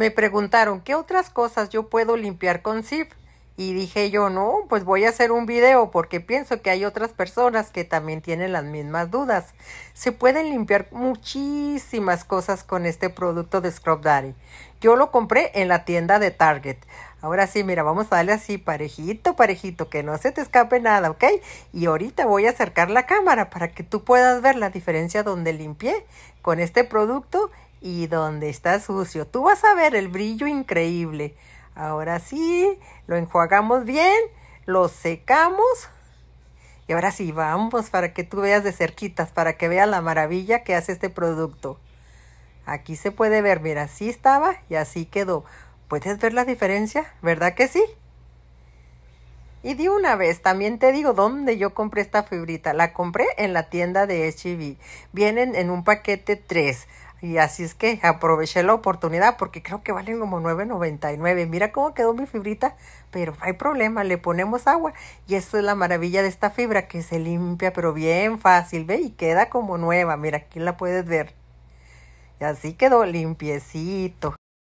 Me preguntaron, ¿qué otras cosas yo puedo limpiar con Sif Y dije yo, no, pues voy a hacer un video porque pienso que hay otras personas que también tienen las mismas dudas. Se pueden limpiar muchísimas cosas con este producto de Scrub Daddy. Yo lo compré en la tienda de Target. Ahora sí, mira, vamos a darle así parejito, parejito, que no se te escape nada, ¿ok? Y ahorita voy a acercar la cámara para que tú puedas ver la diferencia donde limpié con este producto y donde está sucio. Tú vas a ver el brillo increíble. Ahora sí, lo enjuagamos bien, lo secamos. Y ahora sí, vamos para que tú veas de cerquitas, para que veas la maravilla que hace este producto. Aquí se puede ver, mira, así estaba y así quedó. ¿Puedes ver la diferencia? ¿Verdad que sí? Y de una vez, también te digo dónde yo compré esta fibrita. La compré en la tienda de HB. E Vienen en un paquete 3. Y así es que aproveché la oportunidad porque creo que valen como 9.99. Mira cómo quedó mi fibrita, pero no hay problema, le ponemos agua. Y eso es la maravilla de esta fibra que se limpia, pero bien fácil, ve, y queda como nueva. Mira, aquí la puedes ver. Y así quedó limpiecito.